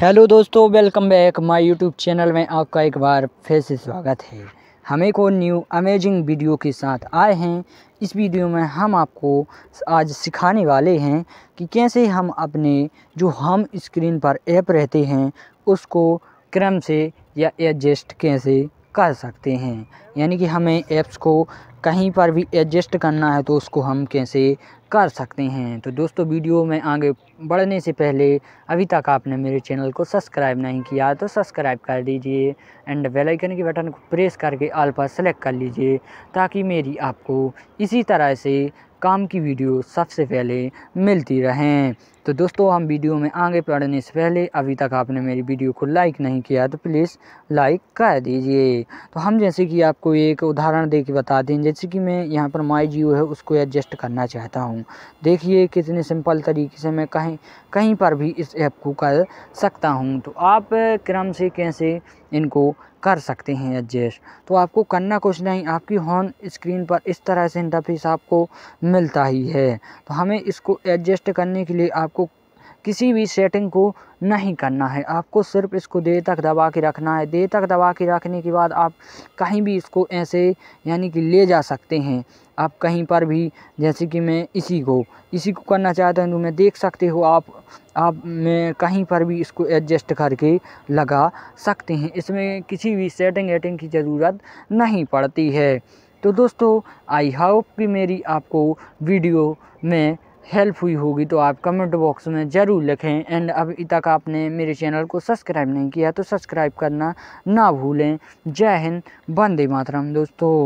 hello दोस्तों welcome back my YouTube channel में आपका एक बार फिर से स्वागत है हम एक और न्यू अमेजिंग वीडियो के साथ आए हैं इस वीडियो में हम आपको आज सिखाने वाले हैं कि कैसे हम अपने जो हम स्क्रीन पर ऐप रहते हैं उसको क्रम से या एडजस्ट कैसे कर सकते हैं यानी कि हमें ऐप्स को कहीं पर भी एडजस्ट करना है तो उसको हम कैसे कर सकते हैं तो दोस्तों वीडियो में आगे बढ़ने से पहले अभी तक आपने मेरे चैनल को सब्सक्राइब नहीं किया तो सब्सक्राइब कर दीजिए एंड बेल आइकन के बटन को प्रेस करके आल पर सेलेक्ट कर लीजिए ताकि मेरी आपको इसी तरह से काम की वीडियो सबसे पहले मिलती रहें तो दोस्तों हम वीडियो में आगे बढ़ने से पहले अभी तक आपने मेरी वीडियो को लाइक नहीं किया तो प्लीज़ लाइक कर दीजिए तो हम जैसे कि आपको एक उदाहरण दे के बता दें जैसे कि मैं यहाँ पर माई जियो है उसको एडजस्ट करना चाहता हूँ देखिए कितने सिंपल तरीके से मैं कहीं कहीं पर भी इस ऐप को कर सकता हूँ तो आप क्रम से कैसे इनको कर सकते हैं एडजस्ट तो आपको करना कुछ नहीं आपकी हॉर्न स्क्रीन पर इस तरह से इंटरफेस आपको मिलता ही है तो हमें इसको एडजस्ट करने के लिए आपको किसी भी सेटिंग को नहीं करना है आपको सिर्फ इसको देर तक दबा के रखना है देर तक दबा के रखने के बाद आप कहीं भी इसको ऐसे यानी कि ले जा सकते हैं आप कहीं पर भी जैसे कि मैं इसी को इसी को करना चाहता हूँ तो मैं देख सकते हो आप आप मैं कहीं पर भी इसको एडजस्ट करके लगा सकते हैं इसमें किसी भी सेटिंग एटिंग की ज़रूरत नहीं पड़ती है तो दोस्तों आई होप कि मेरी आपको वीडियो में हेल्प हुई होगी तो आप कमेंट बॉक्स में ज़रूर लिखें एंड अभी तक आपने मेरे चैनल को सब्सक्राइब नहीं किया तो सब्सक्राइब करना ना भूलें जय हिंद वंदे मातरम दोस्तों